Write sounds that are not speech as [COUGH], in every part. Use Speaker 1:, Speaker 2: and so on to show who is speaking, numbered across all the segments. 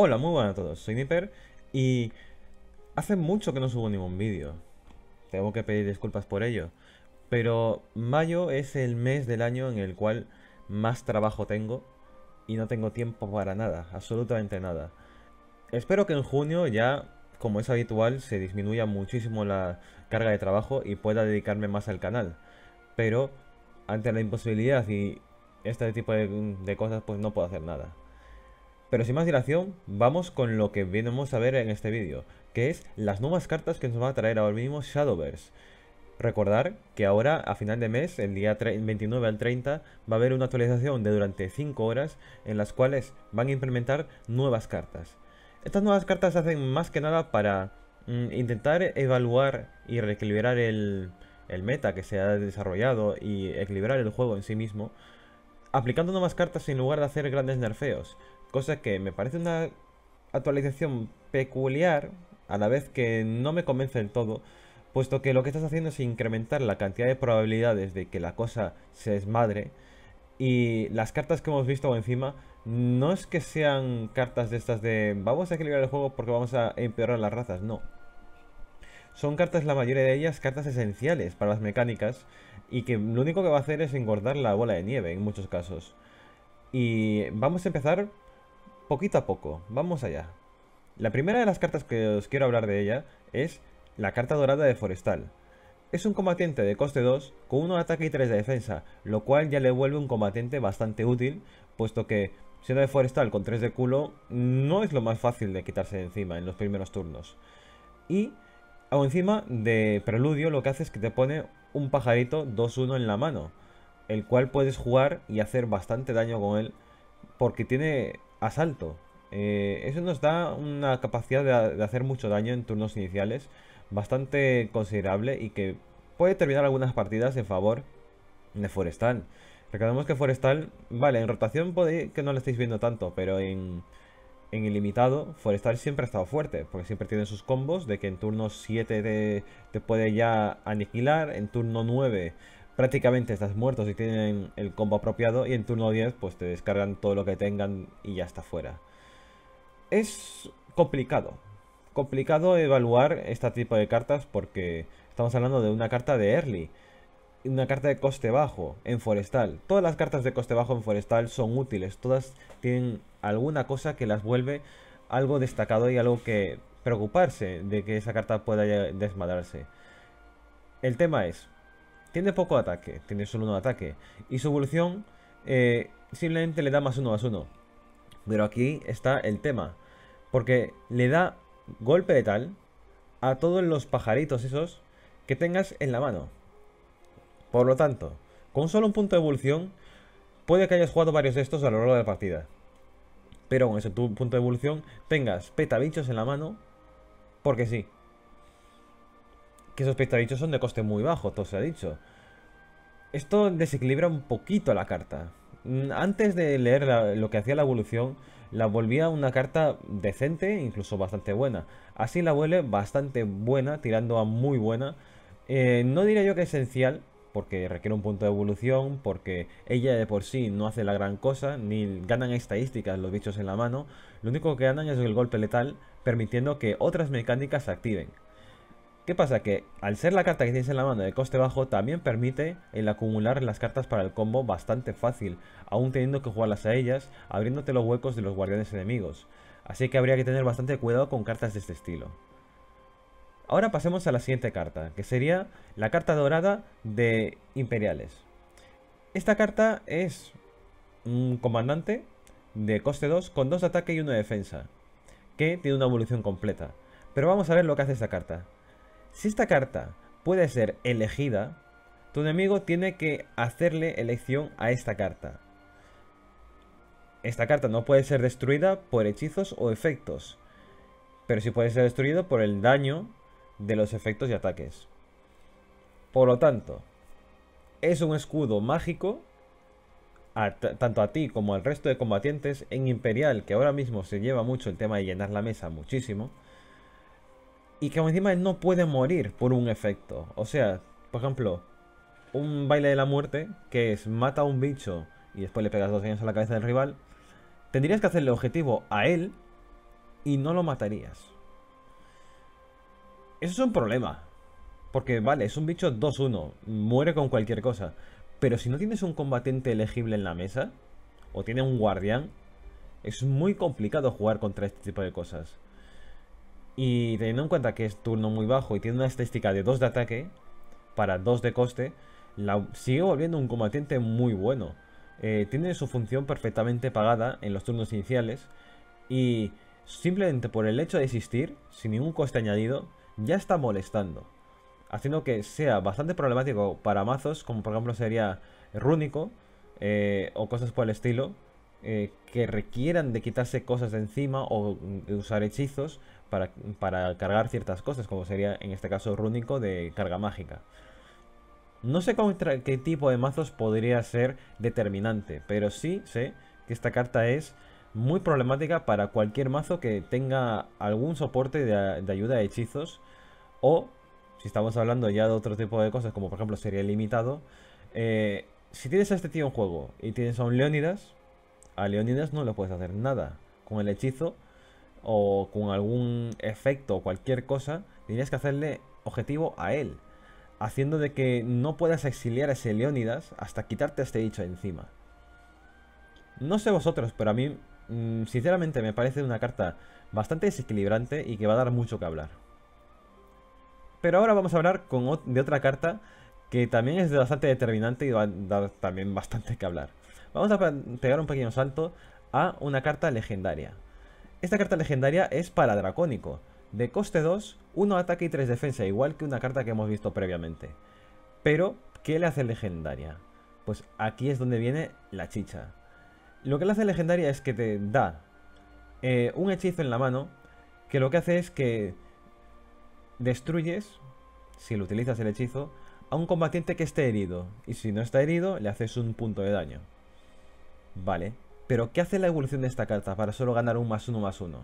Speaker 1: Hola, muy buenas a todos, soy Nipper y hace mucho que no subo ningún vídeo. Tengo que pedir disculpas por ello. Pero mayo es el mes del año en el cual más trabajo tengo y no tengo tiempo para nada, absolutamente nada. Espero que en junio ya, como es habitual, se disminuya muchísimo la carga de trabajo y pueda dedicarme más al canal. Pero ante la imposibilidad y este tipo de, de cosas, pues no puedo hacer nada. Pero sin más dilación, vamos con lo que venimos a ver en este vídeo, que es las nuevas cartas que nos va a traer ahora mismo Shadowverse. Recordar que ahora, a final de mes, el día 29 al 30, va a haber una actualización de durante 5 horas en las cuales van a implementar nuevas cartas. Estas nuevas cartas se hacen más que nada para mm, intentar evaluar y reequilibrar el, el meta que se ha desarrollado y equilibrar el juego en sí mismo, aplicando nuevas cartas en lugar de hacer grandes nerfeos, Cosa que me parece una actualización peculiar, a la vez que no me convence del todo, puesto que lo que estás haciendo es incrementar la cantidad de probabilidades de que la cosa se desmadre, y las cartas que hemos visto encima no es que sean cartas de estas de vamos a equilibrar el juego porque vamos a empeorar las razas, no. Son cartas, la mayoría de ellas, cartas esenciales para las mecánicas y que lo único que va a hacer es engordar la bola de nieve en muchos casos. Y vamos a empezar poquito a poco, vamos allá. La primera de las cartas que os quiero hablar de ella es la carta dorada de Forestal. Es un combatiente de coste 2 con 1 de ataque y 3 de defensa, lo cual ya le vuelve un combatiente bastante útil, puesto que siendo de Forestal con 3 de culo no es lo más fácil de quitarse de encima en los primeros turnos. Y aún encima de Preludio lo que hace es que te pone un pajarito 2-1 en la mano, el cual puedes jugar y hacer bastante daño con él, porque tiene asalto. Eh, eso nos da una capacidad de, hacer mucho daño en turnos iniciales bastante considerable y que puede terminar algunas partidas en favor de Forestal. Recordemos que Forestal, vale, en rotación podéis que no lo estéis viendo tanto, pero en, en ilimitado Forestal siempre ha estado fuerte, porque siempre tiene sus combos de que en turno 7 te puede ya aniquilar, en turno 9 prácticamente estás muerto si tienen el combo apropiado y en turno 10 pues te descargan todo lo que tengan y ya está fuera. Es complicado, complicado evaluar este tipo de cartas porque estamos hablando de una carta de early, una carta de coste bajo en forestal. Todas las cartas de coste bajo en forestal son útiles, todas tienen alguna cosa que las vuelve algo destacado y algo que preocuparse de que esa carta pueda desmadrarse. El tema es, tiene poco ataque, tiene solo de ataque. Y su evolución eh, simplemente le da más uno más uno. Pero aquí está el tema. Porque le da golpe de tal a todos los pajaritos esos que tengas en la mano. Por lo tanto, con solo un punto de evolución, puede que hayas jugado varios de estos a lo largo de la partida. Pero con ese punto de evolución, tengas petabichos en la mano, porque sí que esos son de coste muy bajo, todo se ha dicho. Esto desequilibra un poquito la carta. Mm, antes de leer lo que hacía la evolución, la volvía una carta decente, incluso bastante buena. Así la vuelve bastante buena, tirando a muy buena. Eh, no diría yo que esencial, porque requiere un punto de evolución, porque ella de por sí no hace la gran cosa, ni ganan estadísticas los bichos en la mano. Lo único que ganan es el golpe letal, permitiendo que otras mecánicas se activen. ¿Qué pasa? Que al ser la carta que tienes en la mano de coste bajo, también permite el acumular las cartas para el combo bastante fácil, aún teniendo que jugarlas a ellas, abriéndote los huecos de los guardianes enemigos. Así que habría que tener bastante cuidado con cartas de este estilo. Ahora pasemos a la siguiente carta, que sería la carta dorada de Imperiales. Esta carta es un comandante de coste 2 con 2 de ataque y 1 de defensa, que tiene una evolución completa. Pero vamos a ver lo que hace esta carta. Si esta carta puede ser elegida, tu enemigo tiene que hacerle elección a esta carta. Esta carta no puede ser destruida por hechizos o efectos, pero sí puede ser destruido por el daño de los efectos y ataques. Por lo tanto, es un escudo mágico, tanto a ti como al resto de combatientes en Imperial, que ahora mismo se lleva mucho el tema de llenar la mesa muchísimo, y que encima él no puede morir por un efecto. O sea, por ejemplo, un baile de la muerte, que es mata a un bicho y después le pegas dos años a la cabeza del rival, tendrías que hacerle objetivo a él y no lo matarías. Eso es un problema. Porque vale, es un bicho 2-1, muere con cualquier cosa. Pero si no tienes un combatiente elegible en la mesa, o tiene un guardián, es muy complicado jugar contra este tipo de cosas. Y teniendo en cuenta que es turno muy bajo y tiene una estadística de 2 de ataque, para 2 de coste, la sigue volviendo un combatiente muy bueno. Eh, tiene su función perfectamente pagada en los turnos iniciales y simplemente por el hecho de existir, sin ningún coste añadido, ya está molestando. Haciendo que sea bastante problemático para mazos, como por ejemplo sería Rúnico eh, o cosas por el estilo, eh, que requieran de quitarse cosas de encima o mm, usar hechizos para, cargar ciertas cosas, como sería en este caso rúnico de carga mágica. No sé qué tipo de mazos podría ser determinante, pero sí sé que esta carta es muy problemática para cualquier mazo que tenga algún soporte de, ayuda de hechizos o, si estamos hablando ya de otro tipo de cosas, como por ejemplo sería limitado, eh, si tienes a este tío en juego y tienes a un Leónidas, a Leónidas no le puedes hacer nada. Con el hechizo o con algún efecto o cualquier cosa, tendrías que hacerle objetivo a él, haciendo de que no puedas exiliar a ese Leónidas hasta quitarte este dicho encima. No sé vosotros, pero a mí, mm, sinceramente, me parece una carta bastante desequilibrante y que va a dar mucho que hablar. Pero ahora vamos a hablar de otra carta que también es bastante determinante y va a dar también bastante que hablar. Vamos a pegar un pequeño salto a una carta legendaria, esta carta legendaria es para Dracónico. De coste 2, 1 ataque y 3 defensa, igual que una carta que hemos visto previamente. Pero, ¿qué le hace legendaria? Pues aquí es donde viene la chicha. Lo que le hace legendaria es que te da eh, un hechizo en la mano que lo que hace es que destruyes, si lo utilizas el hechizo, a un combatiente que esté herido. Y si no está herido, le haces un punto de daño. Vale, pero, ¿qué hace la evolución de esta carta para solo ganar un más uno más uno?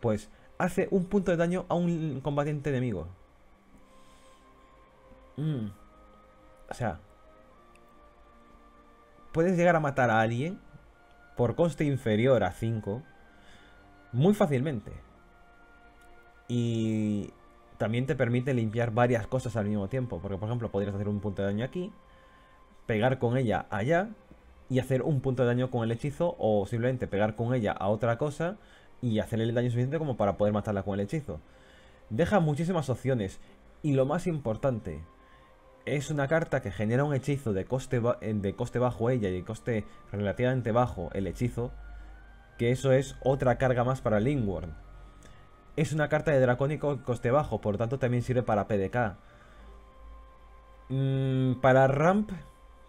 Speaker 1: Pues hace un punto de daño a un combatiente enemigo. Mm. O sea, puedes llegar a matar a alguien por coste inferior a 5 muy fácilmente. Y también te permite limpiar varias cosas al mismo tiempo. Porque, por ejemplo, podrías hacer un punto de daño aquí, pegar con ella allá y hacer un punto de daño con el hechizo o simplemente pegar con ella a otra cosa y hacerle el daño suficiente como para poder matarla con el hechizo. Deja muchísimas opciones y lo más importante, es una carta que genera un hechizo de coste, de coste bajo ella y de coste relativamente bajo el hechizo, que eso es otra carga más para Lingward. Es una carta de dracónico coste bajo, por lo tanto también sirve para PDK. Mm, para Ramp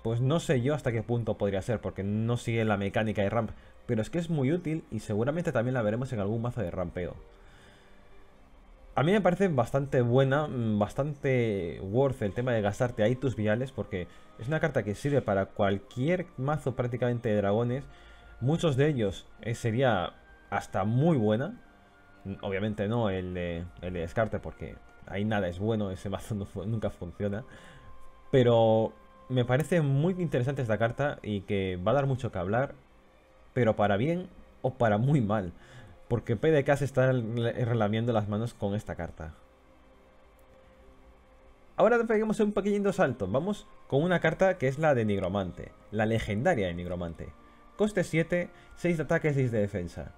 Speaker 1: pues no sé yo hasta qué punto podría ser, porque no sigue la mecánica de ramp. Pero es que es muy útil y seguramente también la veremos en algún mazo de rampeo. A mí me parece bastante buena, mm, bastante worth el tema de gastarte ahí tus viales, porque es una carta que sirve para cualquier mazo prácticamente de dragones. Muchos de ellos eh, sería hasta muy buena. Mm, obviamente no el de, el descarte, porque ahí nada es bueno, ese [LAUGHS] mazo nunca funciona. Pero me parece muy interesante esta carta y que va a dar mucho que hablar, pero para bien o para muy mal, porque PDK se está relamiendo las manos con esta carta. Ahora peguemos un pequeño salto, vamos con una carta que es la de Nigromante, la legendaria de Nigromante. Coste 7, 6 de ataque, 6 de defensa.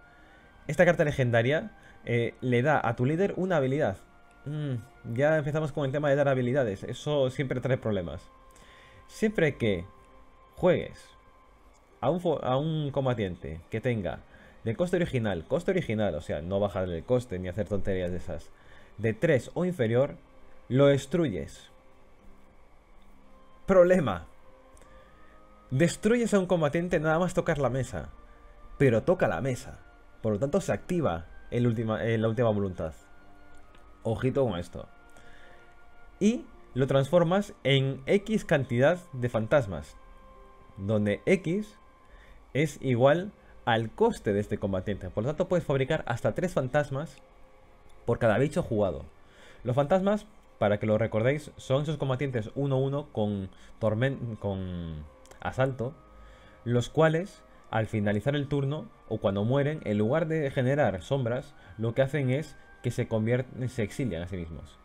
Speaker 1: Esta carta legendaria eh, le da a tu líder una habilidad. Mm, ya empezamos con el tema de dar habilidades, eso siempre trae problemas. Siempre que juegues a un, combatiente que tenga de coste original, coste original, o sea, no bajar el coste ni hacer tonterías de esas, de 3 o inferior, lo destruyes. Problema. Destruyes a un combatiente nada más tocar la mesa. Pero toca la mesa. Por lo tanto, se activa el eh, la última voluntad. Ojito con esto. Y lo transformas en X cantidad de fantasmas, donde X es igual al coste de este combatiente. Por lo tanto, puedes fabricar hasta 3 fantasmas por cada bicho jugado. Los fantasmas, para que lo recordéis, son esos combatientes 1-1 con, con asalto, los cuales al finalizar el turno o cuando mueren, en lugar de generar sombras, lo que hacen es que se, se exilian a sí mismos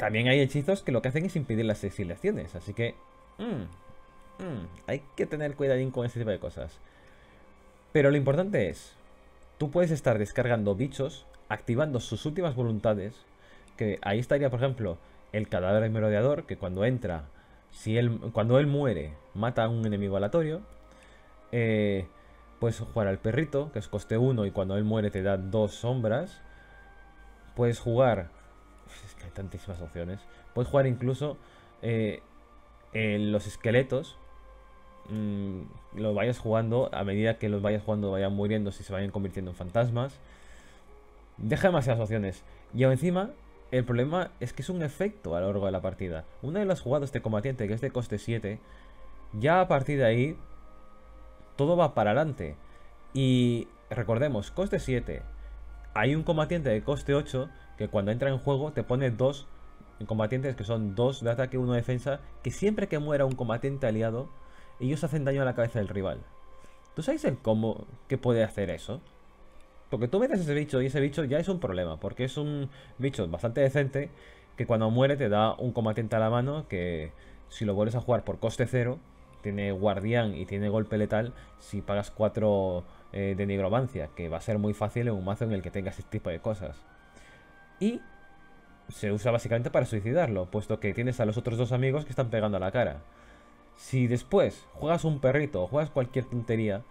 Speaker 1: también hay hechizos que lo que hacen es impedir las exiliaciones, así que... Mm, mm, hay que tener cuidadín con ese tipo de cosas. Pero lo importante es, tú puedes estar descargando bichos, activando sus últimas voluntades, que ahí estaría, por ejemplo, el cadáver del merodeador, que cuando entra, si él, cuando él muere, mata a un enemigo aleatorio. Eh, puedes jugar al perrito, que es coste 1 y cuando él muere te da dos sombras. Puedes jugar es que hay tantísimas opciones. Puedes jugar incluso eh, los esqueletos. Mm, los vayas jugando a medida que los vayas jugando, vayan muriendo, si se vayan convirtiendo en fantasmas. Deja demasiadas opciones. Y encima, el problema es que es un efecto a lo largo de la partida. Una de las jugadas de este combatiente, que es de coste 7, ya a partir de ahí, todo va para adelante. Y recordemos, coste 7, hay un combatiente de coste 8 que cuando entra en juego te pone dos combatientes que son dos de ataque, uno de defensa, que siempre que muera un combatiente aliado, ellos hacen daño a la cabeza del rival. ¿Tú sabes el cómo que puede hacer eso? Porque tú metes ese bicho y ese bicho ya es un problema, porque es un bicho bastante decente que cuando muere te da un combatiente a la mano que si lo vuelves a jugar por coste cero, tiene guardián y tiene golpe letal si pagas 4 eh, de nigromancia, que va a ser muy fácil en un mazo en el que tengas este tipo de cosas y se usa básicamente para suicidarlo, puesto que tienes a los otros dos amigos que están pegando a la cara. Si después juegas un perrito o juegas cualquier tontería,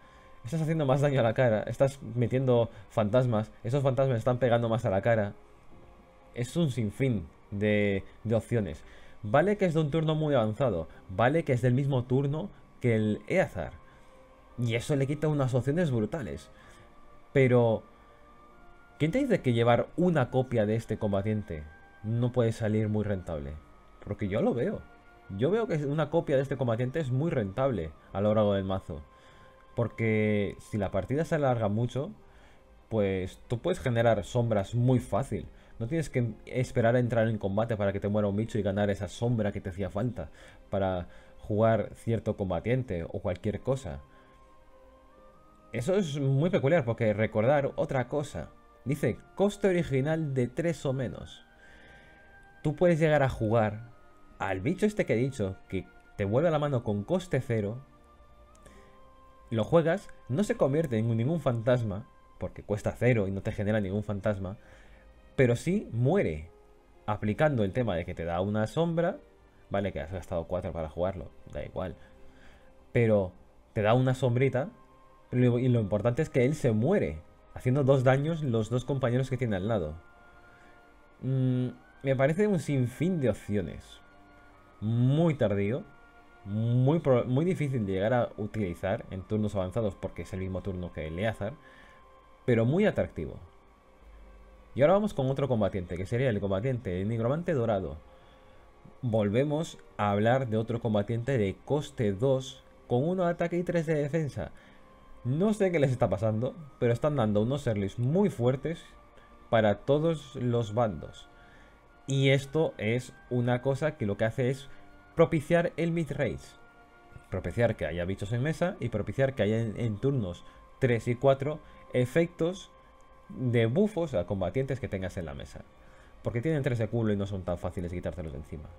Speaker 1: estás haciendo más daño a la cara, estás metiendo fantasmas, esos fantasmas están pegando más a la cara. Es un sinfín de, de opciones. Vale que es de un turno muy avanzado, vale que es del mismo turno que el Eazar. Y eso le quita unas opciones brutales. Pero ¿Quién te dice que llevar una copia de este combatiente no puede salir muy rentable? Porque yo lo veo. Yo veo que una copia de este combatiente es muy rentable a lo largo del mazo. Porque si la partida se alarga mucho, pues tú puedes generar sombras muy fácil. No tienes que esperar a entrar en combate para que te muera un bicho y ganar esa sombra que te hacía falta para jugar cierto combatiente o cualquier cosa. Eso es muy peculiar porque recordar otra cosa Dice, coste original de 3 o menos. Tú puedes llegar a jugar al bicho este que he dicho, que te vuelve a la mano con coste 0. Lo juegas, no se convierte en ningún fantasma, porque cuesta 0 y no te genera ningún fantasma, pero sí muere, aplicando el tema de que te da una sombra, vale que has gastado 4 para jugarlo, da igual, pero te da una sombrita, y lo importante es que él se muere, haciendo dos daños los dos compañeros que tiene al lado. Mm, me parece un sinfín de opciones. Muy tardío, muy, muy difícil de llegar a utilizar en turnos avanzados porque es el mismo turno que Leazar, pero muy atractivo. Y ahora vamos con otro combatiente, que sería el combatiente de nigromante dorado. Volvemos a hablar de otro combatiente de coste 2 con uno de ataque y 3 de defensa. No sé qué les está pasando, pero están dando unos serlis muy fuertes para todos los bandos. Y esto es una cosa que lo que hace es propiciar el mid race Propiciar que haya bichos en mesa y propiciar que haya en, turnos 3 y 4 efectos de bufos a combatientes que tengas en la mesa. Porque tienen 3 de culo y no son tan fáciles quitárselos de encima.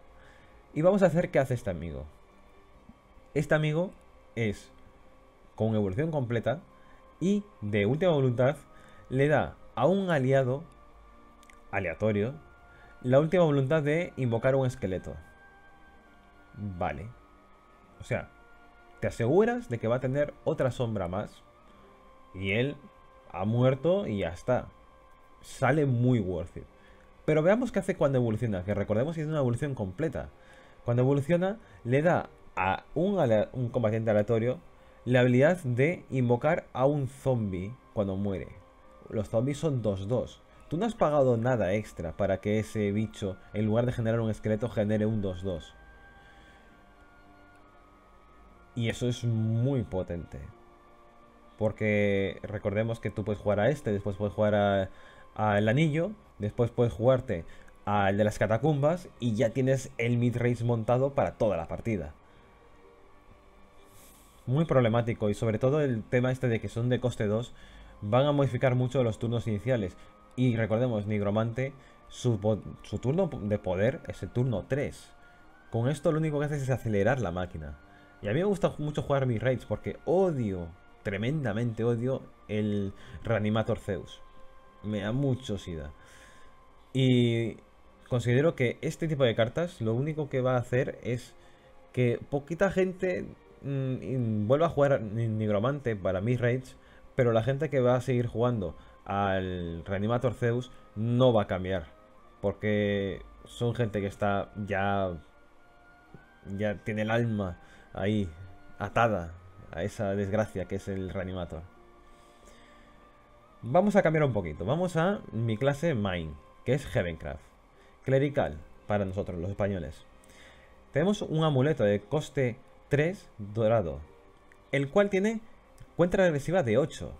Speaker 1: Y vamos a hacer qué hace este amigo. Este amigo es con evolución completa y de última voluntad le da a un aliado aleatorio la última voluntad de invocar un esqueleto. Vale. O sea, te aseguras de que va a tener otra sombra más y él ha muerto y ya está. Sale muy worth it. Pero veamos qué hace cuando evoluciona, que recordemos que es una evolución completa. Cuando evoluciona, le da a un, un combatiente aleatorio la habilidad de invocar a un zombie cuando muere. Los zombies son 2-2. Tú no has pagado nada extra para que ese bicho, en lugar de generar un esqueleto, genere un 2-2. Y eso es muy potente. Porque recordemos que tú puedes jugar a este, después puedes jugar al anillo, después puedes jugarte al de las catacumbas y ya tienes el mid race montado para toda la partida muy problemático y sobre todo el tema este de que son de coste 2 van a modificar mucho los turnos iniciales. Y recordemos, Nigromante, su, turno de poder es el turno 3. Con esto lo único que hace es acelerar la máquina. Y a mí me gusta mucho jugar mis raids porque odio, tremendamente odio, el Reanimator Zeus. Me da mucho sida. Y considero que este tipo de cartas lo único que va a hacer es que poquita gente Mm, vuelvo a jugar Nigromante para mis raids, pero la gente que va a seguir jugando al Reanimator Zeus no va a cambiar. Porque son gente que está ya. ya tiene el alma ahí, atada a esa desgracia que es el Reanimator. Vamos a cambiar un poquito. Vamos a mi clase Mine, que es Heavencraft. Clerical, para nosotros, los españoles. Tenemos un amuleto de coste 3 dorado, el cual tiene cuenta regresiva de 8.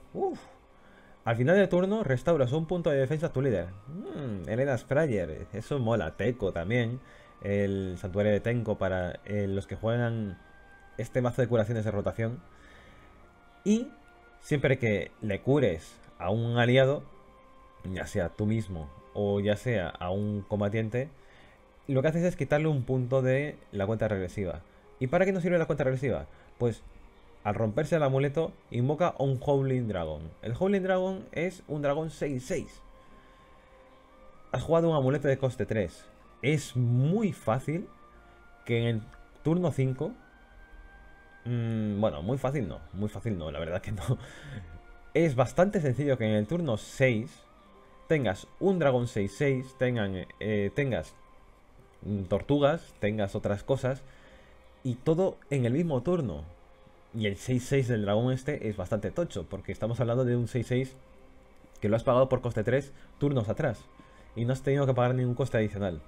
Speaker 1: Al final del turno restauras un punto de defensa a tu líder. Mm, Elena Sprayer, eso mola. Teco también, el santuario de tenco para eh, los que juegan este mazo de curaciones de rotación. Y siempre que le cures a un aliado, ya sea tú mismo o ya sea a un combatiente, lo que haces es quitarle un punto de la cuenta regresiva. ¿Y para qué nos sirve la cuenta regresiva? Pues al romperse el amuleto, invoca un Howling Dragon. El Howling Dragon es un dragón 6-6. Has jugado un amuleto de coste 3. Es muy fácil que en el turno 5... Mm, bueno, muy fácil no. Muy fácil no, la verdad que no. [LAUGHS] Es bastante sencillo que en el turno 6 tengas un dragón 6-6, eh, tengas mm, tortugas, tengas otras cosas y todo en el mismo turno. Y el 6-6 del dragón este es bastante tocho, porque estamos hablando de un 6-6 que lo has pagado por coste 3 turnos atrás. Y no has tenido que pagar ningún coste adicional.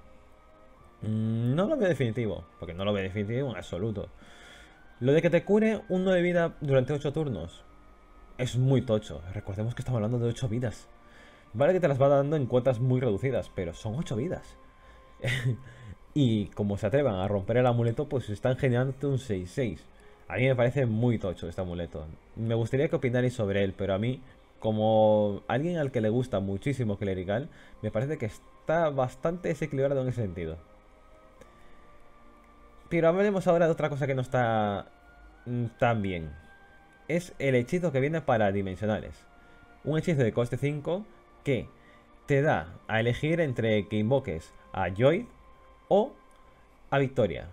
Speaker 1: Mm, no lo veo definitivo, porque no lo veo definitivo en absoluto. Lo de que te cure uno de vida durante 8 turnos es muy tocho. Recordemos que estamos hablando de 8 vidas. Vale que te las va dando en cuotas muy reducidas, pero son 8 vidas. [LAUGHS] Y como se atrevan a romper el amuleto, pues están generando un 6-6. A mí me parece muy tocho este amuleto. Me gustaría que opinarais sobre él, pero a mí, como alguien al que le gusta muchísimo Clerical, me parece que está bastante desequilibrado en ese sentido. Pero hablemos ahora de otra cosa que no está mm, tan bien. Es el hechizo que viene para dimensionales. Un hechizo de coste 5 que te da a elegir entre que invoques a Joy o a Victoria.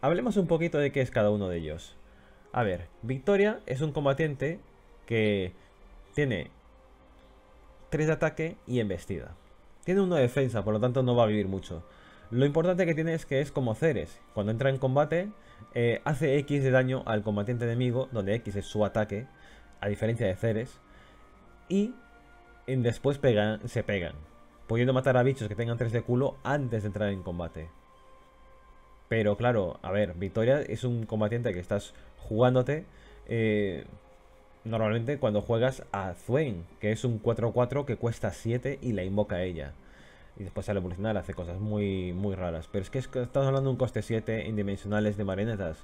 Speaker 1: Hablemos un poquito de qué es cada uno de ellos. A ver, Victoria es un combatiente que tiene 3 de ataque y embestida. Tiene 1 de defensa, por lo tanto no va a vivir mucho. Lo importante que tiene es que es como Ceres. Cuando entra en combate, eh, hace X de daño al combatiente enemigo, donde X es su ataque, a diferencia de Ceres. Y después se pegan pudiendo matar a bichos que tengan 3 de culo antes de entrar en combate. Pero claro, a ver, Victoria es un combatiente que estás jugándote. Eh, normalmente cuando juegas a Zwen, que es un 4-4 que cuesta 7 y la invoca a ella. Y después al evolucionar hace cosas muy, muy raras. Pero es que estamos hablando de un coste 7 Indimensionales de marionetas.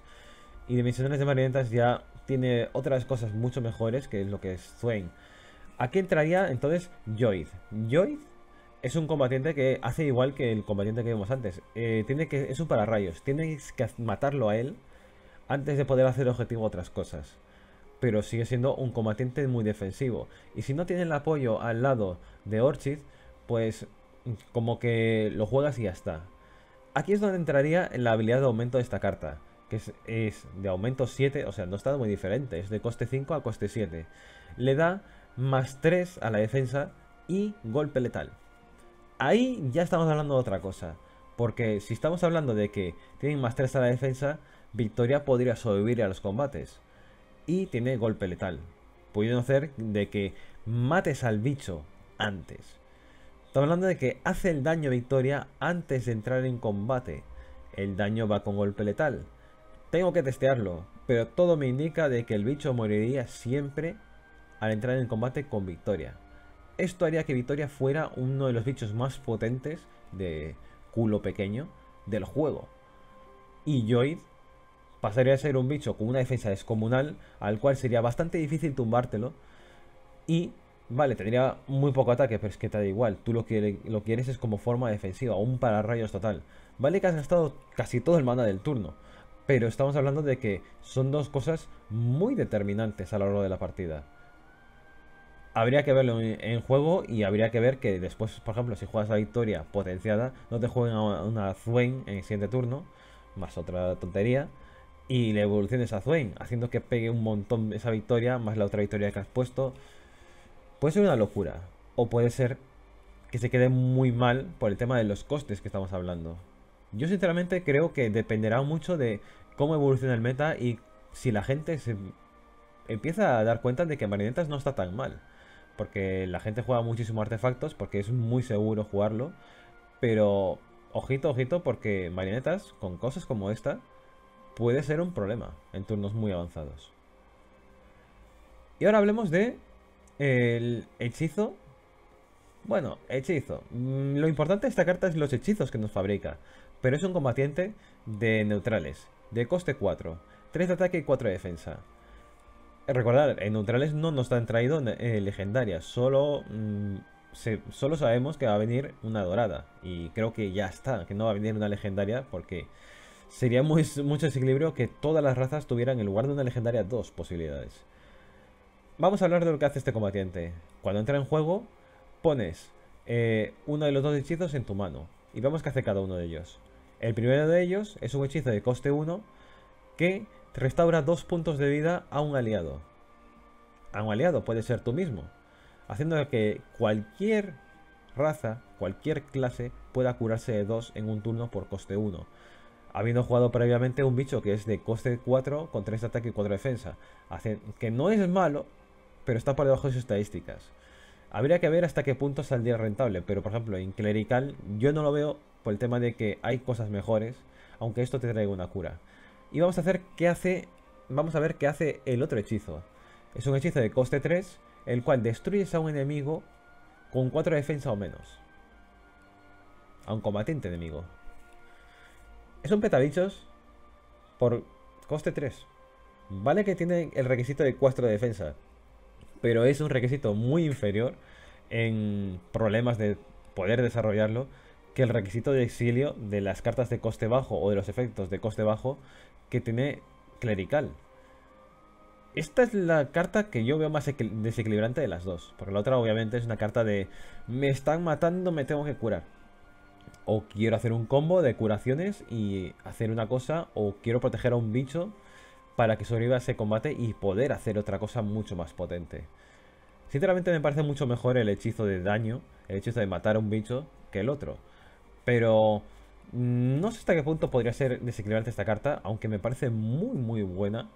Speaker 1: Y dimensionales de marionetas ya tiene otras cosas mucho mejores que es lo que es ¿A Aquí entraría entonces Joyd. Joyd es un combatiente que hace igual que el combatiente que vimos antes. Eh, tiene que, es un pararrayos. Tienes que matarlo a él antes de poder hacer objetivo a otras cosas. Pero sigue siendo un combatiente muy defensivo. Y si no tiene el apoyo al lado de Orchid, pues mm, como que lo juegas y ya está. Aquí es donde entraría la habilidad de aumento de esta carta. Que es, es de aumento 7, o sea, no está muy diferente. Es de coste 5 a coste 7. Le da más 3 a la defensa y golpe letal ahí ya estamos hablando de otra cosa. Porque si estamos hablando de que tienen más 3 a la defensa, Victoria podría sobrevivir a los combates. Y tiene golpe letal. Pudiendo hacer de que mates al bicho antes. Estamos hablando de que hace el daño Victoria antes de entrar en combate. El daño va con golpe letal. Tengo que testearlo, pero todo me indica de que el bicho moriría siempre al entrar en combate con Victoria. Esto haría que Victoria fuera uno de los bichos más potentes de culo pequeño del juego. Y Lloyd pasaría a ser un bicho con una defensa descomunal, al cual sería bastante difícil tumbártelo. Y, vale, tendría muy poco ataque, pero es que te da igual. Tú lo que lo quieres es como forma defensiva, un pararrayos total. Vale que has gastado casi todo el mana del turno, pero estamos hablando de que son dos cosas muy determinantes a lo largo de la partida habría que verlo en juego y habría que ver que después, por ejemplo, si juegas la victoria potenciada, no te jueguen a una Zwain en el siguiente turno, más otra tontería, y le evoluciones a Zwain, haciendo que pegue un montón esa victoria, más la otra victoria que has puesto. Puede ser una locura, o puede ser que se quede muy mal por el tema de los costes que estamos hablando. Yo sinceramente creo que dependerá mucho de cómo evoluciona el meta y si la gente se empieza a dar cuenta de que marinetas no está tan mal porque la gente juega muchísimo artefactos, porque es muy seguro jugarlo, pero ojito, ojito, porque marionetas con cosas como esta puede ser un problema en turnos muy avanzados. Y ahora hablemos de el hechizo. Bueno, hechizo. Mm, lo importante de esta carta es los hechizos que nos fabrica, pero es un combatiente de neutrales, de coste 4, 3 de ataque y 4 de defensa recordar, en neutrales no nos han traído eh, legendarias, mm, solo, sabemos que va a venir una dorada. Y creo que ya está, que no va a venir una legendaria porque sería muy, mucho desequilibrio que todas las razas tuvieran en lugar de una legendaria dos posibilidades. Vamos a hablar de lo que hace este combatiente. Cuando entra en juego, pones eh, uno de los dos hechizos en tu mano y vemos qué hace cada uno de ellos. El primero de ellos es un hechizo de coste 1 que Restaura dos puntos de vida a un aliado. A un aliado, puede ser tú mismo. Haciendo que cualquier raza, cualquier clase, pueda curarse de dos en un turno por coste 1. Habiendo jugado previamente un bicho que es de coste 4 con 3 de ataque y 4 de defensa. que no es malo, pero está por debajo de sus estadísticas. Habría que ver hasta qué punto saldría rentable, pero por ejemplo en clerical yo no lo veo por el tema de que hay cosas mejores, aunque esto te traiga una cura. Y vamos a hacer qué hace. Vamos a ver qué hace el otro hechizo. Es un hechizo de coste 3, el cual destruyes a un enemigo con 4 defensa o menos. A un combatiente enemigo. Es un petabichos por coste 3. Vale que tiene el requisito de 4 de defensa, pero es un requisito muy inferior en problemas de poder desarrollarlo que el requisito de exilio de las cartas de coste bajo o de los efectos de coste bajo que tiene Clerical. Esta es la carta que yo veo más desequilibrante de las dos. Porque la otra obviamente es una carta de me están matando, me tengo que curar. O quiero hacer un combo de curaciones y hacer una cosa. O quiero proteger a un bicho para que sobreviva ese combate y poder hacer otra cosa mucho más potente. Sinceramente me parece mucho mejor el hechizo de daño, el hechizo de matar a un bicho, que el otro. Pero no sé hasta qué punto podría ser desequilibrante esta carta, aunque me parece muy muy buena.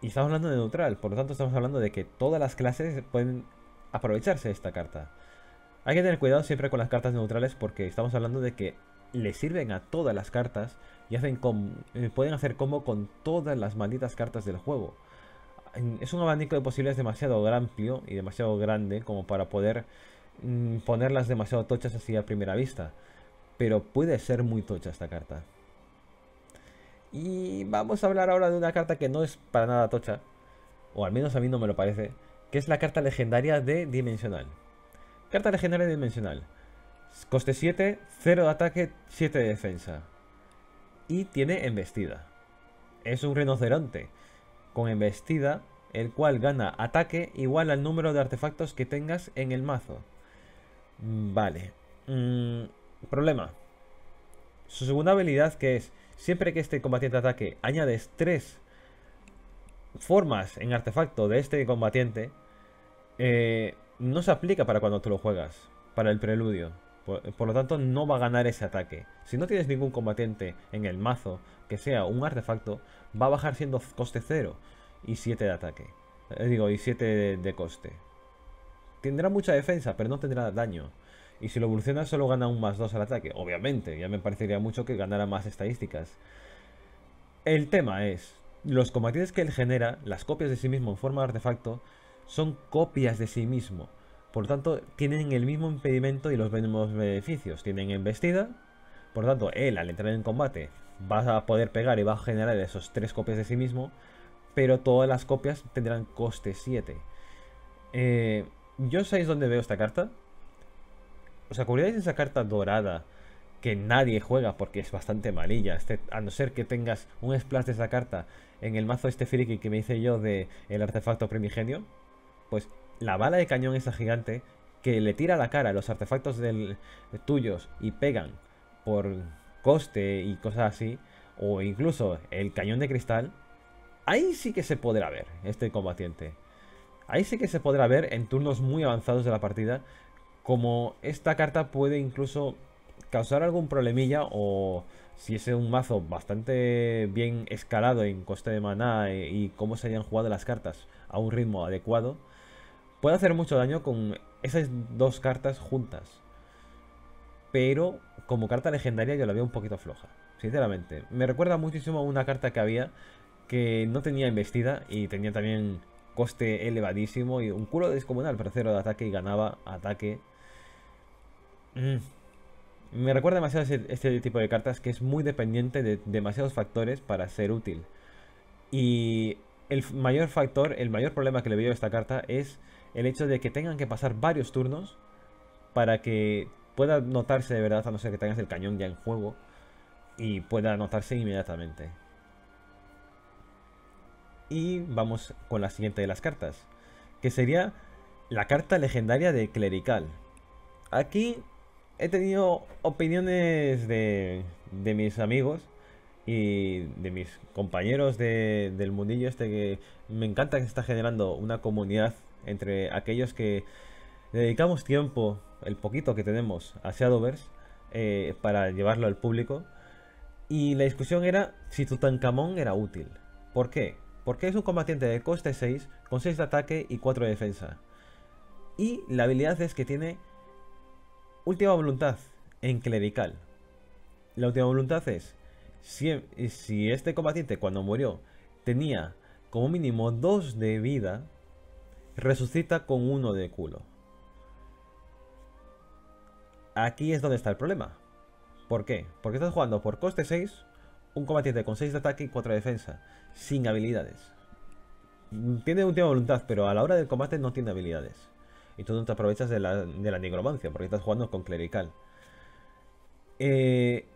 Speaker 1: Y estamos hablando de neutral, por lo tanto estamos hablando de que todas las clases pueden aprovecharse de esta carta. Hay que tener cuidado siempre con las cartas neutrales porque estamos hablando de que le sirven a todas las cartas y hacen eh, pueden hacer combo con todas las malditas cartas del juego. Es un abanico de posibilidades demasiado amplio y demasiado grande como para poder mm, ponerlas demasiado tochas así a primera vista pero puede ser muy tocha esta carta. Y vamos a hablar ahora de una carta que no es para nada tocha, o al menos a mí no me lo parece, que es la carta legendaria de Dimensional. Carta legendaria de Dimensional. Coste 7, 0 de ataque, 7 de defensa. Y tiene embestida. Es un rinoceronte con embestida, el cual gana ataque igual al número de artefactos que tengas en el mazo. Mm, vale. Mmm... Problema. Su segunda habilidad que es, siempre que este combatiente ataque, añades tres formas en artefacto de este combatiente, eh, no se aplica para cuando tú lo juegas, para el preludio. Por, lo tanto, no va a ganar ese ataque. Si no tienes ningún combatiente en el mazo que sea un artefacto, va a bajar siendo coste 0 y 7 de ataque. Eh, digo, y 7 de coste. Tendrá mucha defensa, pero no tendrá daño. Y si lo evoluciona solo gana un más 2 al ataque. Obviamente, ya me parecería mucho que ganara más estadísticas. El tema es, los combatientes que él genera, las copias de sí mismo en forma de artefacto, son copias de sí mismo. Por tanto, tienen el mismo impedimento y los mismos beneficios. Tienen embestida, por tanto, él al entrar en combate va a poder pegar y va a generar esos tres copias de sí mismo, pero todas las copias tendrán coste 7. Eh, yo sabéis dónde veo esta carta, o sea, esa carta dorada que nadie juega porque es bastante malilla. Este, a no ser que tengas un splash de esa carta en el mazo este friki que me hice yo de el artefacto primigenio. Pues la bala de cañón esa gigante que le tira a la cara los artefactos tuyos y pegan por coste y cosas así. O incluso el cañón de cristal. Ahí sí que se podrá ver este combatiente. Ahí sí que se podrá ver en turnos muy avanzados de la partida como esta carta puede incluso causar algún problemilla o si es un mazo bastante bien escalado en coste de maná e, y, cómo se hayan jugado las cartas a un ritmo adecuado, puede hacer mucho daño con esas dos cartas juntas. Pero como carta legendaria yo la veo un poquito floja, sinceramente. Me recuerda muchísimo a una carta que había que no tenía investida y tenía también coste elevadísimo y un culo descomunal, pero cero de ataque y ganaba ataque Mm. Me recuerda demasiado este tipo de cartas que es muy dependiente de demasiados factores para ser útil. Y el mayor factor, el mayor problema que le veo a esta carta es el hecho de que tengan que pasar varios turnos para que pueda notarse de verdad, a no ser que tengas el cañón ya en juego, y pueda notarse inmediatamente. Y vamos con la siguiente de las cartas, que sería la carta legendaria de Clerical. Aquí he tenido opiniones de, mis amigos y de mis compañeros del mundillo este que me encanta que está generando una comunidad entre aquellos que dedicamos tiempo, el poquito que tenemos, a Shadowverse eh, para llevarlo al público. Y la discusión era si Tutankamón era útil. ¿Por qué? Porque es un combatiente de coste 6, con 6 de ataque y 4 de defensa. Y la habilidad es que tiene Última voluntad en clerical. La última voluntad es, si, este combatiente cuando murió tenía como mínimo dos de vida, resucita con uno de culo. Aquí es donde está el problema. ¿Por qué? Porque estás jugando por coste 6, un combatiente con 6 de ataque y 4 de defensa, sin habilidades. Tiene última voluntad, pero a la hora del combate no tiene habilidades. Y tú no te aprovechas de la, de porque estás jugando con clerical. Eh,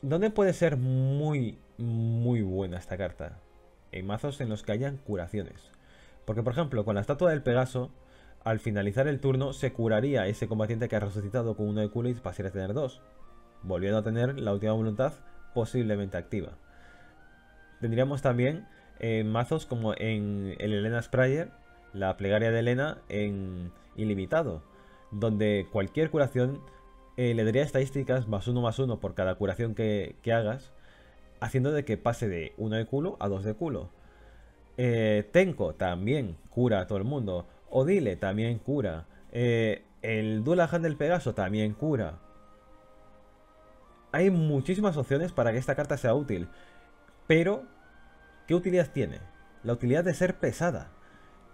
Speaker 1: ¿Dónde puede ser muy, muy buena esta carta? En mazos en los que hayan curaciones. Porque, por ejemplo, con la estatua del Pegaso, al finalizar el turno se curaría ese combatiente que ha resucitado con uno de culo para ir a tener dos, volviendo a tener la última voluntad posiblemente activa. Tendríamos también eh, mazos como en el elena sprayer la plegaria de Elena en ilimitado, donde cualquier curación eh, le daría estadísticas más uno más uno por cada curación que, hagas, haciendo de que pase de uno de culo a dos de culo. Eh, Tenko también cura a todo el mundo. Odile también cura. Eh, el Dulahan del Pegaso también cura. Hay muchísimas opciones para que esta carta sea útil. Pero, ¿qué utilidad tiene? La utilidad de ser pesada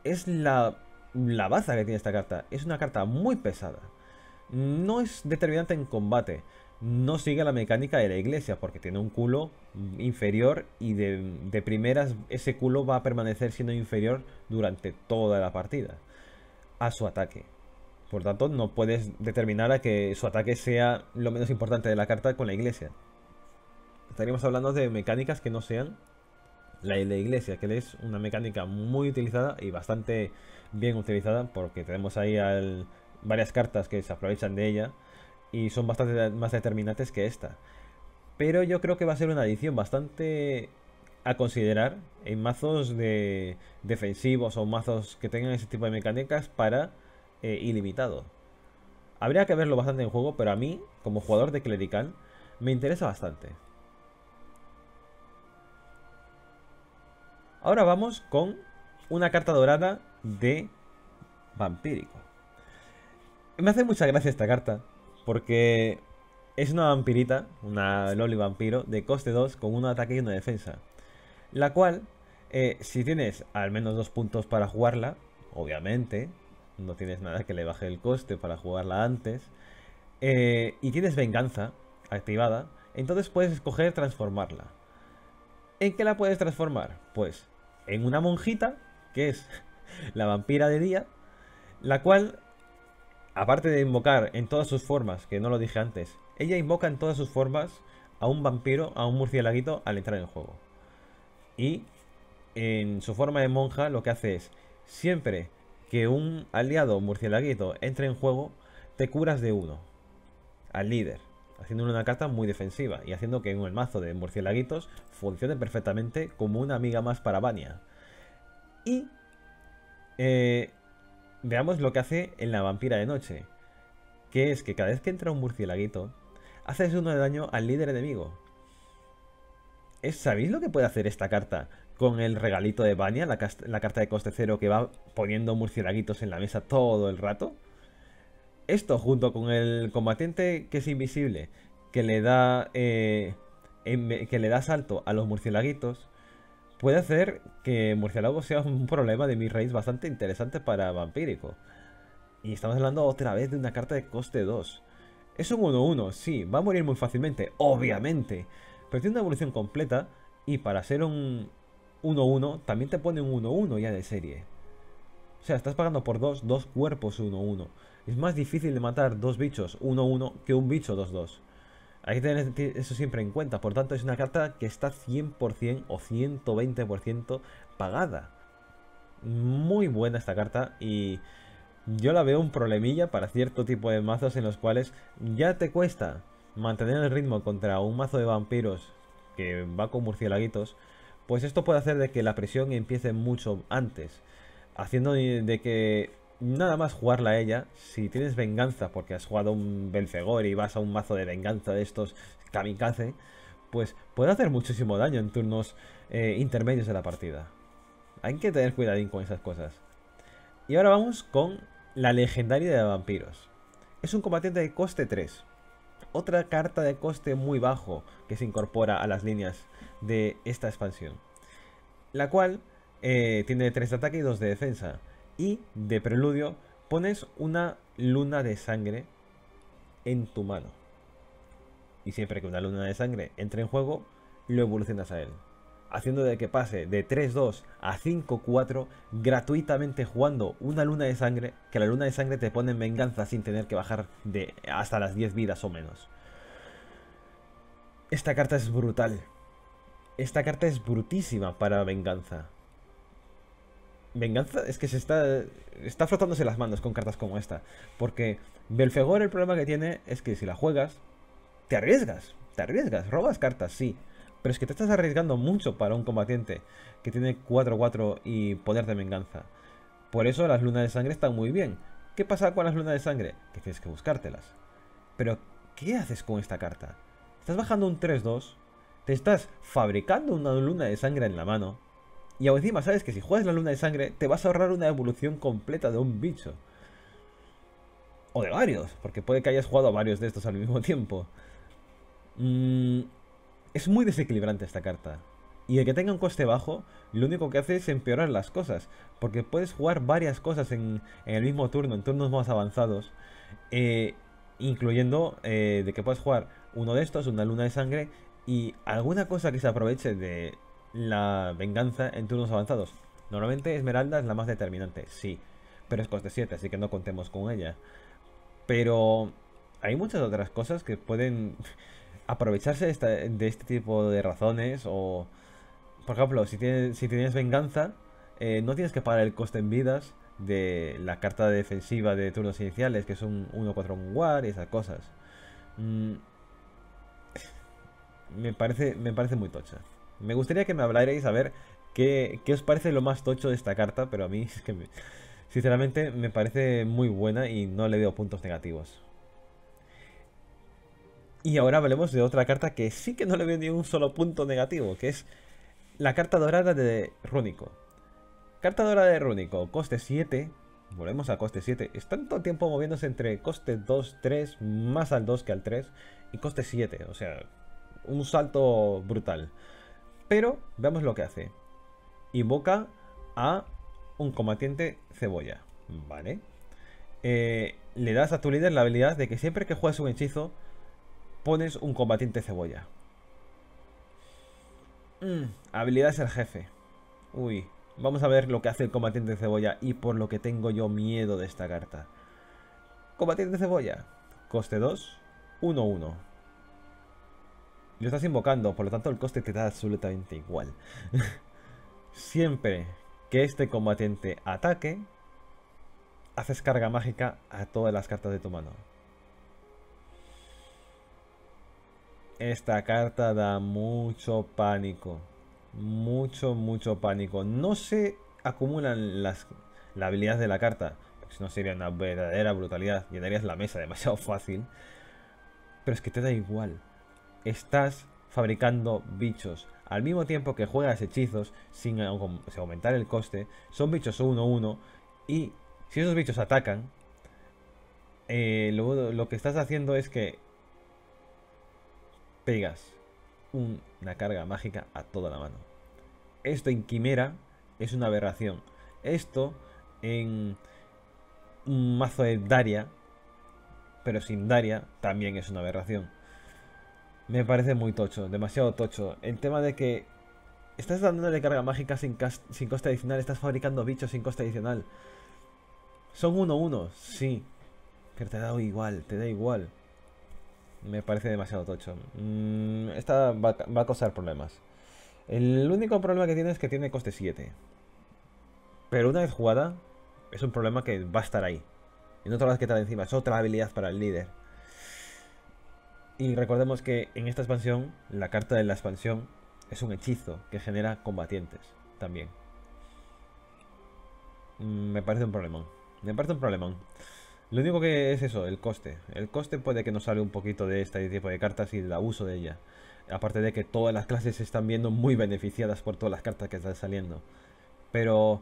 Speaker 1: es la, baza que tiene esta carta. Es una carta muy pesada. No es determinante en combate. No sigue la mecánica de la iglesia porque tiene un culo inferior y de, de primeras ese culo va a permanecer siendo inferior durante toda la partida a su ataque. Por tanto, no puedes determinar a que su ataque sea lo menos importante de la carta con la iglesia. Estaríamos hablando de mecánicas que no sean la de Iglesia, que es una mecánica muy utilizada y bastante bien utilizada, porque tenemos ahí varias cartas que se aprovechan de ella y son bastante más determinantes que esta. Pero yo creo que va a ser una adición bastante a considerar en mazos de defensivos o mazos que tengan ese tipo de mecánicas para eh, ilimitado. Habría que verlo bastante en juego, pero a mí, como jugador de clerical, me interesa bastante. Ahora vamos con una carta dorada de vampírico. Me hace mucha gracia esta carta, porque es una vampirita, una loli vampiro, de coste 2 con un ataque y una defensa. La cual, eh, si tienes al menos dos puntos para jugarla, obviamente, no tienes nada que le baje el coste para jugarla antes, eh, y tienes venganza activada, entonces puedes escoger transformarla. ¿En qué la puedes transformar? Pues en una monjita, que es [LAUGHS] la vampira de día, la cual, aparte de invocar en todas sus formas, que no lo dije antes, ella invoca en todas sus formas a un vampiro, a un murciélaguito al entrar en juego. Y en su forma de monja lo que hace es, siempre que un aliado murciélaguito entre en juego, te curas de uno, al líder haciendo una carta muy defensiva y haciendo que el mazo de murciélaguitos funcione perfectamente como una amiga más para Bania. Y eh, veamos lo que hace en la vampira de noche, que es que cada vez que entra un murciélaguito, haces uno de daño al líder enemigo. ¿Sabéis lo que puede hacer esta carta con el regalito de Bania, la, la carta de coste cero que va poniendo murciélaguitos en la mesa todo el rato? Esto junto con el combatiente que es invisible, que le da, eh, que le da salto a los murciélaguitos, puede hacer que murciélago sea un problema de mi raids bastante interesante para vampírico. Y estamos hablando otra vez de una carta de coste 2. Es un 1-1, sí, va a morir muy fácilmente, obviamente. Pero tiene una evolución completa y para ser un 1-1 también te pone un 1-1 ya de serie. O sea, estás pagando por dos, dos cuerpos 1-1. Es más difícil de matar dos bichos 1-1 que un bicho 2-2. Hay que tener eso siempre en cuenta. Por tanto, es una carta que está 100% o 120% pagada. Muy buena esta carta y yo la veo un problemilla para cierto tipo de mazos en los cuales ya te cuesta mantener el ritmo contra un mazo de vampiros que va con murciélaguitos. Pues esto puede hacer de que la presión empiece mucho antes, haciendo de que nada más jugarla a ella, si tienes venganza, porque has jugado un vencedor y vas a un mazo de venganza de estos kamikaze, pues puede hacer muchísimo daño en turnos eh, intermedios de la partida. Hay que tener cuidadín con esas cosas. Y ahora vamos con la legendaria de vampiros. Es un combatiente de coste 3. Otra carta de coste muy bajo que se incorpora a las líneas de esta expansión. La cual eh, tiene 3 de ataque y 2 de defensa y de preludio pones una luna de sangre en tu mano. Y siempre que una luna de sangre entre en juego, lo evolucionas a él. Haciendo de que pase de 3-2 a 5-4 gratuitamente jugando una luna de sangre, que la luna de sangre te pone en venganza sin tener que bajar de hasta las 10 vidas o menos. Esta carta es brutal. Esta carta es brutísima para venganza. Venganza es que se está. Está frotándose las manos con cartas como esta. Porque Belfegor, el problema que tiene es que si la juegas, te arriesgas. Te arriesgas, robas cartas, sí. Pero es que te estás arriesgando mucho para un combatiente que tiene 4-4 y poder de venganza. Por eso las lunas de sangre están muy bien. ¿Qué pasa con las lunas de sangre? Que tienes que buscártelas. Pero, ¿qué haces con esta carta? Estás bajando un 3-2, te estás fabricando una luna de sangre en la mano, y aún encima sabes que si juegas la luna de sangre, te vas a ahorrar una evolución completa de un bicho. O de varios, porque puede que hayas jugado a varios de estos al mismo tiempo. Mm, es muy desequilibrante esta carta. Y el que tenga un coste bajo, lo único que hace es empeorar las cosas. Porque puedes jugar varias cosas en, el mismo turno, en turnos más avanzados. Eh, incluyendo eh, de que puedes jugar uno de estos, una luna de sangre, y alguna cosa que se aproveche de la venganza en turnos avanzados. Normalmente Esmeralda es la más determinante, sí, pero es coste 7, así que no contemos con ella. Pero hay muchas otras cosas que pueden [LAUGHS] aprovecharse de este, tipo de razones o... Por ejemplo, si tienes, si tienes venganza, eh, no tienes que pagar el coste en vidas de la carta defensiva de turnos iniciales, que es un 1-4 1 war y esas cosas. Mm, me, parece, me parece muy tocha. Me gustaría que me hablarais a ver qué, os parece lo más tocho de esta carta, pero a mí [LAUGHS] es que sinceramente me parece muy buena y no le veo puntos negativos. Y ahora hablemos de otra carta que sí que no le veo ni un solo punto negativo, que es la carta dorada de Rúnico. Carta dorada de Rúnico, coste 7. Volvemos a coste 7. Están todo el tiempo moviéndose entre coste 2, 3, más al 2 que al 3, y coste 7. O sea, un salto brutal. Pero veamos lo que hace. Invoca a un combatiente cebolla. Vale. Eh, le das a tu líder la habilidad de que siempre que juegas un hechizo, pones un combatiente cebolla. Mm, habilidad es el jefe. Uy, vamos a ver lo que hace el combatiente cebolla y por lo que tengo yo miedo de esta carta. Combatiente cebolla, coste 2, 1-1. Lo estás invocando, por lo tanto el coste te da absolutamente igual. [LAUGHS] Siempre que este combatiente ataque, haces carga mágica a todas las cartas de tu mano. Esta carta da mucho pánico. Mucho, mucho pánico. No se acumulan las, la habilidad de la carta. si no sería una verdadera brutalidad. Llenarías la mesa demasiado [LAUGHS] fácil. Pero es que te da igual estás fabricando bichos. Al mismo tiempo que juegas hechizos sin aumentar el coste, son bichos 1-1 y si esos bichos atacan, eh, lo, lo que estás haciendo es que pegas una carga mágica a toda la mano. Esto en Quimera es una aberración. Esto en un mazo de Daria, pero sin Daria, también es una aberración me parece muy tocho, demasiado tocho. El tema de que estás dándole carga mágica sin, coste adicional, estás fabricando bichos sin coste adicional. Son 1-1, sí, pero te da igual, te da igual. Me parece demasiado tocho. Mm, esta va, a causar problemas. El único problema que tiene es que tiene coste 7. Pero una vez jugada, es un problema que va a estar ahí. Y no te que vas a quitar encima, es otra habilidad para el líder. Y recordemos que en esta expansión, la carta de la expansión es un hechizo que genera combatientes también. Mm, me parece un problemón. Me parece un problemón. Lo único que es eso, el coste. El coste puede que nos salga un poquito de este tipo de cartas y el abuso de ella. Aparte de que todas las clases se están viendo muy beneficiadas por todas las cartas que están saliendo. Pero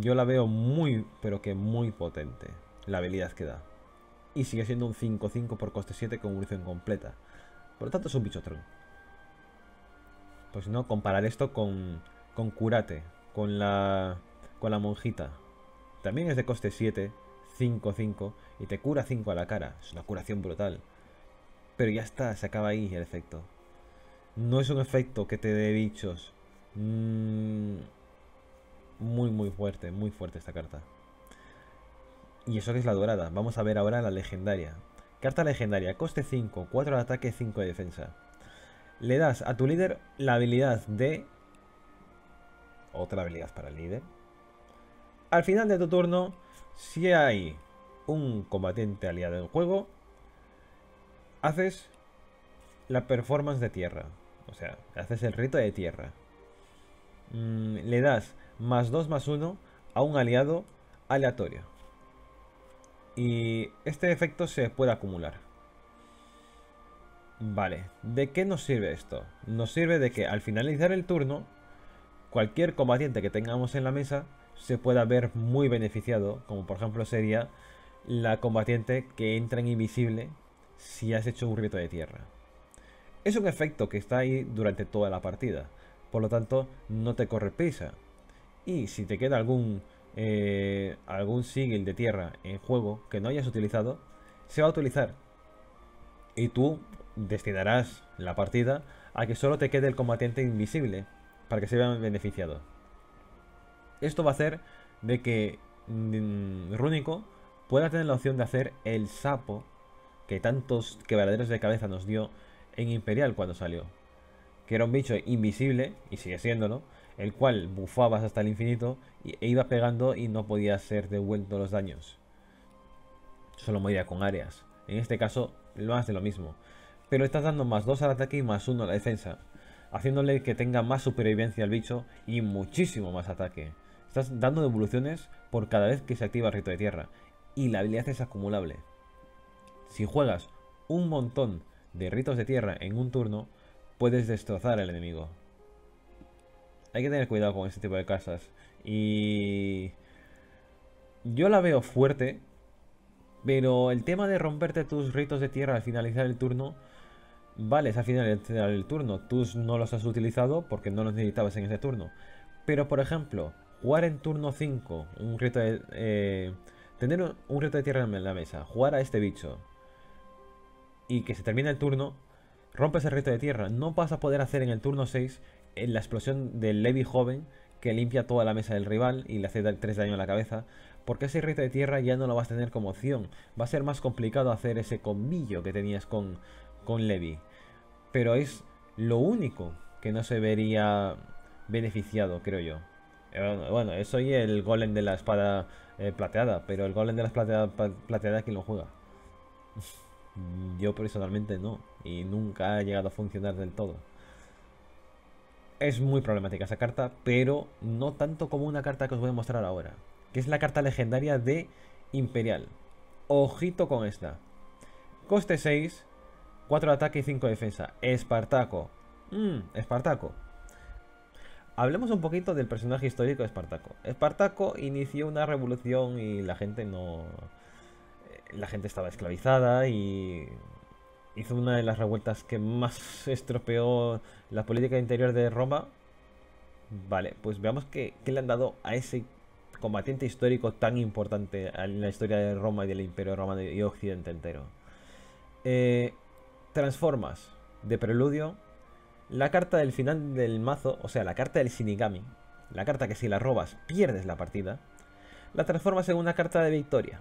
Speaker 1: yo la veo muy, pero que muy potente. La habilidad que da y sigue siendo un 5-5 por coste 7 con curación completa. Por lo tanto es un bicho tron Pues no, comparar esto con, con Curate, con la, con la monjita. También es de coste 7, 5-5 y te cura 5 a la cara. Es una curación brutal. Pero ya está, se acaba ahí el efecto. No es un efecto que te dé bichos. Mm, muy, muy fuerte, muy fuerte esta carta. Y eso que es la dorada. Vamos a ver ahora la legendaria. Carta legendaria, coste 5, 4 de ataque, 5 de defensa. Le das a tu líder la habilidad de... Otra habilidad para el líder. Al final de tu turno, si hay un combatiente aliado en juego, haces la performance de tierra. O sea, haces el rito de tierra. Mm, le das más 2 más 1 a un aliado aleatorio. Y este efecto se puede acumular. Vale, ¿de qué nos sirve esto? Nos sirve de que al finalizar el turno, cualquier combatiente que tengamos en la mesa se pueda ver muy beneficiado, como por ejemplo sería la combatiente que entra en invisible si has hecho un rito de tierra. Es un efecto que está ahí durante toda la partida, por lo tanto no te corre prisa. Y si te queda algún eh, algún sigil de tierra en juego que no hayas utilizado, se va a utilizar. Y tú destinarás la partida a que solo te quede el combatiente invisible para que se vean beneficiado Esto va a hacer de que mm, Rúnico pueda tener la opción de hacer el sapo que tantos quebraderos de cabeza nos dio en Imperial cuando salió. Que era un bicho invisible, y sigue siéndolo, el cual bufabas hasta el infinito e ibas pegando y no podía ser devuelto los daños. Solo moría con áreas. En este caso, lo hace lo mismo. Pero estás dando más 2 al ataque y más 1 a la defensa, haciéndole que tenga más supervivencia al bicho y muchísimo más ataque. Estás dando devoluciones por cada vez que se activa el rito de tierra, y la habilidad es acumulable. Si juegas un montón de ritos de tierra en un turno, puedes destrozar al enemigo hay que tener cuidado con este tipo de casas. Y... Yo la veo fuerte, pero el tema de romperte tus ritos de tierra al finalizar el turno... Vale, es al finalizar el turno. Tú no los has utilizado porque no los necesitabas en ese turno. Pero, por ejemplo, jugar en turno 5 un rito de... Eh, tener un rito de tierra en la mesa, jugar a este bicho y que se termine el turno, rompes el rito de tierra, no vas a poder hacer en el turno 6 en la explosión del Levi joven que limpia toda la mesa del rival y le hace 3 daño a la cabeza, porque ese rito de tierra ya no lo vas a tener como opción. Va a ser más complicado hacer ese combillo que tenías con, con Levi. Pero es lo único que no se vería beneficiado, creo yo. Eh, bueno, eh, soy el golem de la espada eh, plateada, pero el golem de la espada plateada, ¿quién lo juega? [LAUGHS] Yo personalmente no, y nunca ha llegado a funcionar del todo. Es muy problemática esa carta, pero no tanto como una carta que os voy a mostrar ahora, que es la carta legendaria de Imperial. Ojito con esta. Coste 6, 4 de ataque y 5 de defensa. Espartaco. Mmm, Espartaco. Hablemos un poquito del personaje histórico de Espartaco. Espartaco inició una revolución y la gente no... Eh, la gente estaba esclavizada y hizo una de las revueltas que más estropeó la política interior de Roma. Vale, pues veamos qué, le han dado a ese combatiente histórico tan importante en la historia de Roma y del Imperio Romano y Occidente entero. Eh, transformas de preludio la carta del final del mazo, o sea, la carta del Shinigami, la carta que si la robas pierdes la partida, la transformas en una carta de victoria.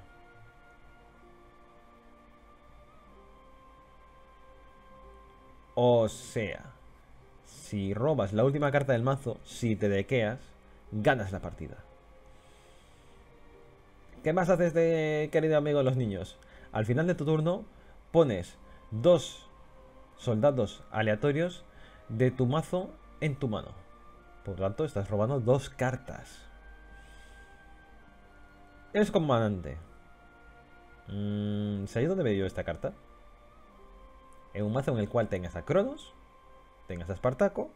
Speaker 1: O sea, si robas la última carta del mazo, si te dequeas, ganas la partida. ¿Qué más haces de querido amigo de los niños? Al final de tu turno pones dos soldados aleatorios de tu mazo en tu mano. Por lo tanto, estás robando dos cartas. Eres comandante. Mm, ¿Sabéis dónde me dio esta carta? en un mazo en el cual tengas a Cronos, tengas a Espartaco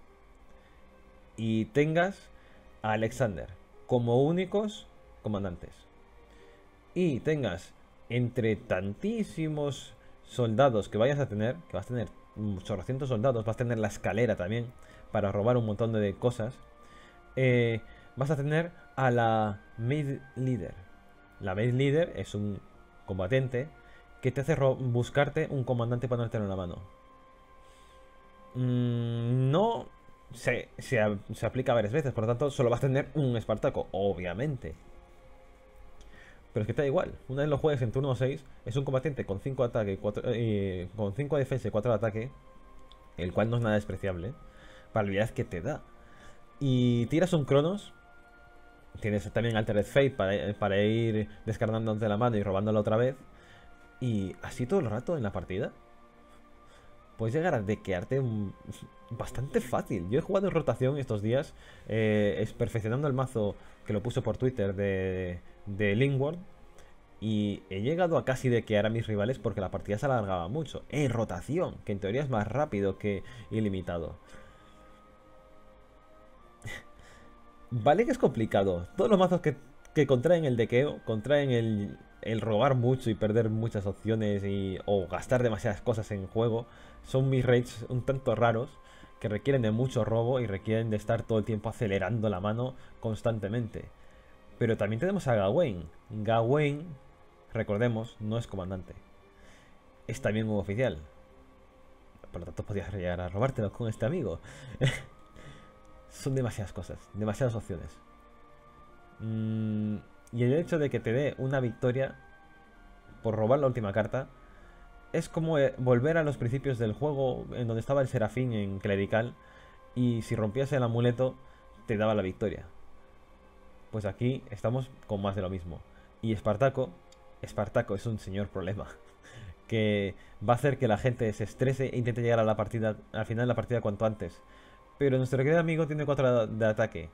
Speaker 1: y tengas a Alexander como únicos comandantes. Y tengas entre tantísimos soldados que vayas a tener, que vas a tener 800 mm, soldados, vas a tener la escalera también para robar un montón de cosas, eh, vas a tener a la Maid Leader. La Maid Leader es un combatiente que te hace buscarte un comandante para no en la mano. Mm, no se, aplica varias veces, por lo tanto solo vas a tener un Espartaco, obviamente. Pero es que te da igual, una vez lo juegues en turno 6, es un combatiente con 5 ataque, eh, con defensa y 4 de ataque, el cual no es nada despreciable, para la que te da. Y tiras un Cronos, tienes también Altered Fate para, para ir de la mano y robándola otra vez, y así todo el rato en la partida. Puedes llegar a dequearte bastante fácil. Yo he jugado en rotación estos días, eh, es perfeccionando el mazo que lo puso por Twitter de, de Y he llegado a casi dequear a mis rivales porque la partida se alargaba mucho. En rotación, que en teoría es más rápido que ilimitado. [LAUGHS] Vale que es complicado. Todos los mazos que, que contraen el dequeo, contraen el, el robar mucho y perder muchas opciones y, o gastar demasiadas cosas en juego son mis raids un tanto raros que requieren de mucho robo y requieren de estar todo el tiempo acelerando la mano constantemente. Pero también tenemos a Gawain. Gawain, recordemos, no es comandante. Es también un oficial. Por lo tanto, podías llegar a robártelo con este amigo. [LAUGHS] son demasiadas cosas, demasiadas opciones. Mmm y el hecho de que te dé una victoria por robar la última carta es como eh, volver a los principios del juego en donde estaba el serafín en clerical y si rompías el amuleto te daba la victoria. Pues aquí estamos con más de lo mismo. Y Espartaco, Espartaco es un señor problema [LAUGHS] que va a hacer que la gente se estrese e intente llegar a la partida, al final de la partida cuanto antes. Pero nuestro querido amigo tiene 4 de ataque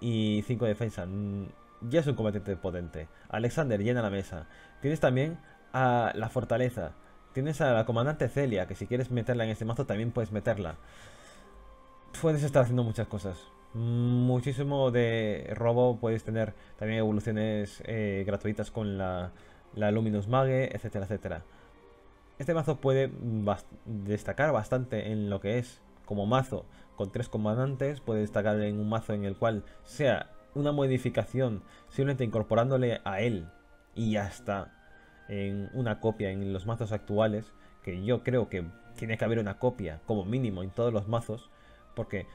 Speaker 1: y 5 de defensa ya es un combatiente potente. Alexander llena la mesa. Tienes también a la fortaleza. Tienes a la comandante Celia, que si quieres meterla en este mazo también puedes meterla. Puedes estar haciendo muchas cosas. Muchísimo de robo, puedes tener también evoluciones eh, gratuitas con la, la Luminous Mage, etcétera, etcétera. Este mazo puede destacar bastante en lo que es como mazo con tres comandantes, puede destacar en un mazo en el cual sea una modificación, simplemente incorporándole a él y ya está en una copia en los mazos actuales, que yo creo que tiene que haber una copia como mínimo en todos los mazos, porque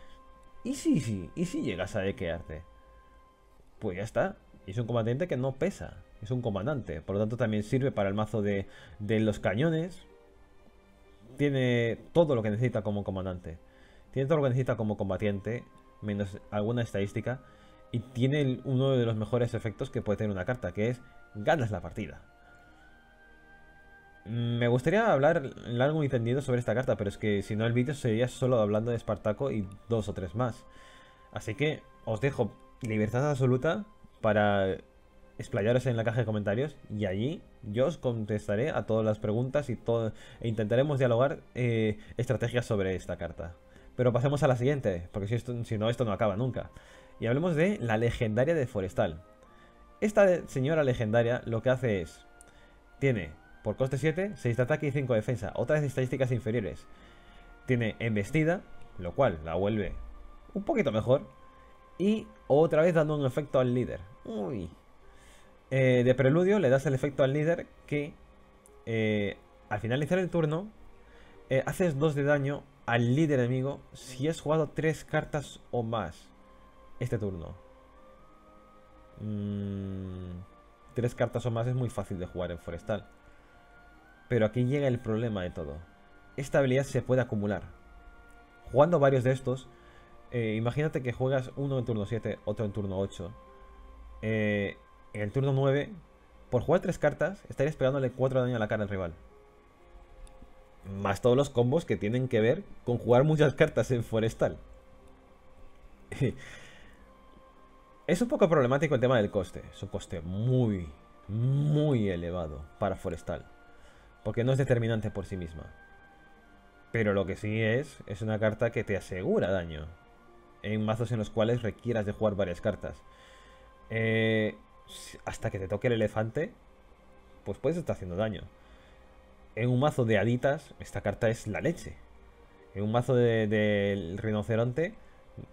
Speaker 1: ¿y si, si, y si llegas a dequearte? Pues ya está, es un combatiente que no pesa, es un comandante, por lo tanto también sirve para el mazo de, de los cañones, tiene todo lo que necesita como comandante, tiene todo lo que necesita como combatiente, menos alguna estadística, y tiene uno de los mejores efectos que puede tener una carta, que es ganas la partida. Mm, me gustaría hablar largo y tendido sobre esta carta, pero es que si no el vídeo sería solo hablando de Espartaco y dos o tres más. Así que os dejo libertad absoluta para explayaros en la caja de comentarios y allí yo os contestaré a todas las preguntas y todo, e intentaremos dialogar eh, estrategias sobre esta carta. Pero pasemos a la siguiente, porque si, si no esto no acaba nunca y hablemos de la legendaria de Forestal. Esta señora legendaria lo que hace es... Tiene por coste 7, 6 de ataque y 5 de defensa. Otras estadísticas inferiores. Tiene embestida, lo cual la vuelve un poquito mejor. Y otra vez dando un efecto al líder. Uy. Eh, de preludio le das el efecto al líder que eh, al finalizar el turno eh, haces 2 de daño al líder enemigo si has jugado 3 cartas o más este turno. Mm, tres cartas o más es muy fácil de jugar en Forestal. Pero aquí llega el problema de todo. Esta habilidad se puede acumular. Jugando varios de estos, eh, imagínate que juegas uno en turno 7, otro en turno 8. Eh, en el turno 9, por jugar tres cartas, estarías pegándole 4 daño a la cara al rival. Más todos los combos que tienen que ver con jugar muchas cartas en Forestal. [LAUGHS] Es un poco problemático el tema del coste. Es un coste muy, muy elevado para Forestal. Porque no es determinante por sí misma. Pero lo que sí es, es una carta que te asegura daño. En mazos en los cuales requieras de jugar varias cartas. Eh, hasta que te toque el elefante, pues puedes estar haciendo daño. En un mazo de haditas, esta carta es la leche. En un mazo del rinoceronte,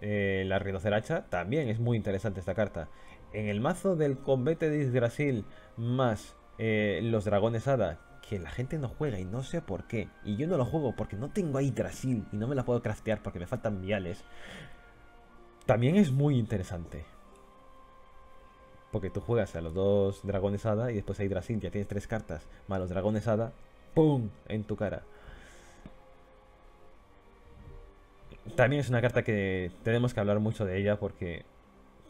Speaker 1: eh, la Ridoceracha también es muy interesante esta carta. En el mazo del combate de Disgrasil más eh, los dragones hada, que la gente no juega y no sé por qué, y yo no lo juego porque no tengo ahí Drasil y no me la puedo craftear porque me faltan viales, también es muy interesante. Porque tú juegas a los dos dragones hada y después a Drasil, ya tienes tres cartas, más los dragones hada, ¡pum! en tu cara. También es una carta que tenemos que hablar mucho de ella porque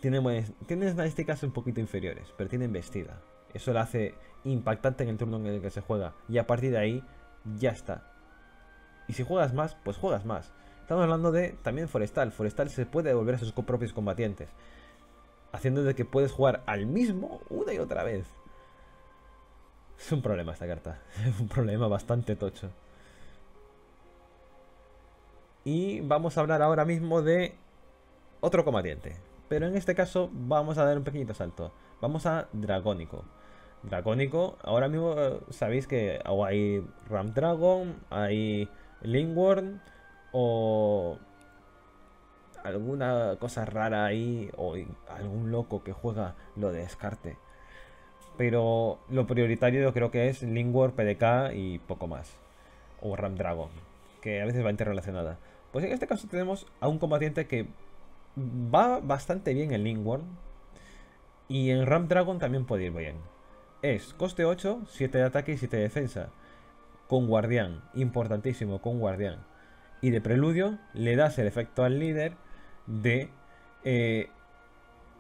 Speaker 1: tiene, tiene estadísticas un poquito inferiores, pero tiene vestida. Eso la hace impactante en el turno en el que se juega. Y a partir de ahí, ya está. Y si juegas más, pues juegas más. Estamos hablando de también Forestal. Forestal se puede devolver a sus propios combatientes. Haciendo de que puedes jugar al mismo una y otra vez. Es un problema esta carta. [LAUGHS] Es un problema bastante tocho. Y vamos a hablar ahora mismo de otro combatiente. Pero en este caso vamos a dar un pequeñito salto. Vamos a Dragónico. Dragónico, ahora mismo eh, sabéis que hay hay Dragon, hay Lingworm o alguna cosa rara ahí o algún loco que juega lo de descarte. Pero lo prioritario yo creo que es Lingworm, PDK y poco más. O Ram Dragon, que a veces va interrelacionada. Pues en este caso tenemos a un combatiente que va bastante bien en Lingworm. Y en Ram Dragon también puede ir bien. Es coste 8, 7 de ataque y 7 de defensa. Con guardián, importantísimo, con guardián. Y de preludio le das el efecto al líder de... Eh,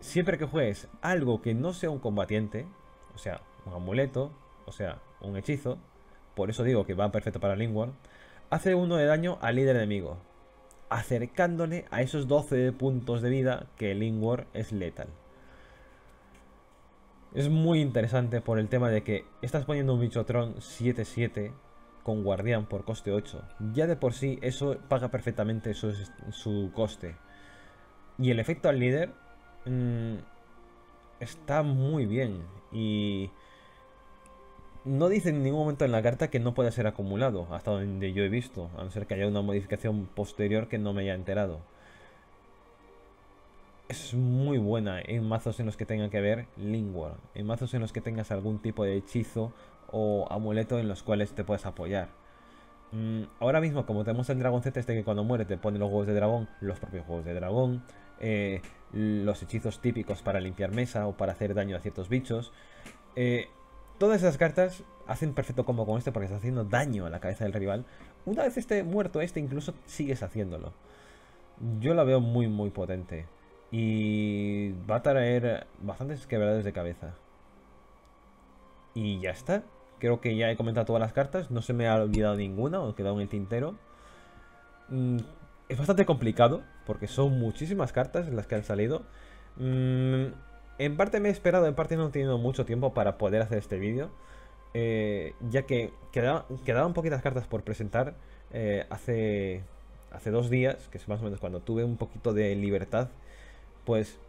Speaker 1: siempre que juegues algo que no sea un combatiente, o sea, un amuleto, o sea, un hechizo, por eso digo que va perfecto para Lingworm, hace uno de daño al líder enemigo acercándole a esos 12 puntos de vida que Lingwar es letal. Es muy interesante por el tema de que estás poniendo un bichotron 7-7 con guardián por coste 8. Ya de por sí eso paga perfectamente su, coste. Y el efecto al líder mm, está muy bien. Y no dice en ningún momento en la carta que no pueda ser acumulado, hasta donde yo he visto, a no ser que haya una modificación posterior que no me haya enterado. Es muy buena en mazos en los que tenga que ver Lingua, en mazos en los que tengas algún tipo de hechizo o amuleto en los cuales te puedes apoyar. Mm, ahora mismo, como tenemos el dragón Z, este que cuando muere te pone los huevos de dragón, los propios juegos de dragón, eh, los hechizos típicos para limpiar mesa o para hacer daño a ciertos bichos. Eh, Todas esas cartas hacen perfecto combo con este porque está haciendo daño a la cabeza del rival. Una vez esté muerto este, incluso sigues haciéndolo. Yo la veo muy, muy potente. Y va a traer bastantes quebraderos de cabeza. Y ya está. Creo que ya he comentado todas las cartas. No se me ha olvidado ninguna o quedado en el tintero. Mm, es bastante complicado porque son muchísimas cartas las que han salido. Mm, en parte me he esperado, en parte no he tenido mucho tiempo para poder hacer este vídeo. Eh, ya que quedaban poquitas cartas por presentar eh, hace, hace dos días, que es más o menos cuando tuve un poquito de libertad, pues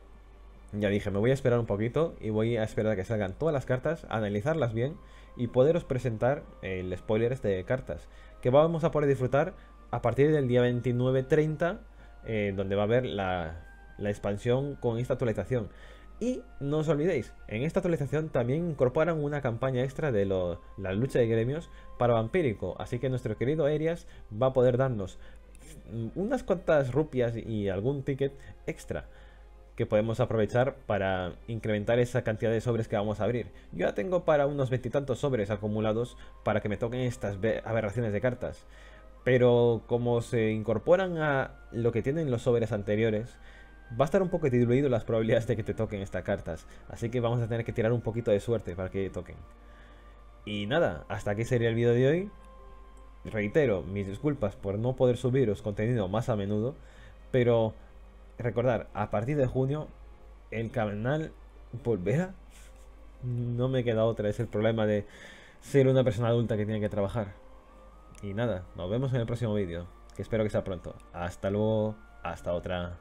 Speaker 1: ya dije, me voy a esperar un poquito y voy a esperar a que salgan todas las cartas, analizarlas bien y poderos presentar el spoiler este de cartas, que vamos a poder disfrutar a partir del día 29-30, eh, donde va a haber la expansión con esta actualización. Y no os olvidéis, en esta actualización también incorporan una campaña extra de la lucha de gremios para vampírico, así que nuestro querido Arias va a poder darnos mm, unas cuantas rupias y algún ticket extra que podemos aprovechar para incrementar esa cantidad de sobres que vamos a abrir. Yo ya tengo para unos veintitantos sobres acumulados para que me toquen estas aberraciones de cartas, pero como se incorporan a lo que tienen los sobres anteriores, Va a estar un poco diluido las probabilidades de que te toquen estas cartas, así que vamos a tener que tirar un poquito de suerte para que toquen. Y nada, hasta aquí sería el video de hoy. Reitero, mis disculpas por no poder subiros contenido más a menudo, pero recordar, a partir de junio el canal volverá. No me queda otra, es el problema de ser una persona adulta que tiene que trabajar. Y nada, nos vemos en el próximo vídeo, que espero que sea pronto. Hasta luego, hasta otra.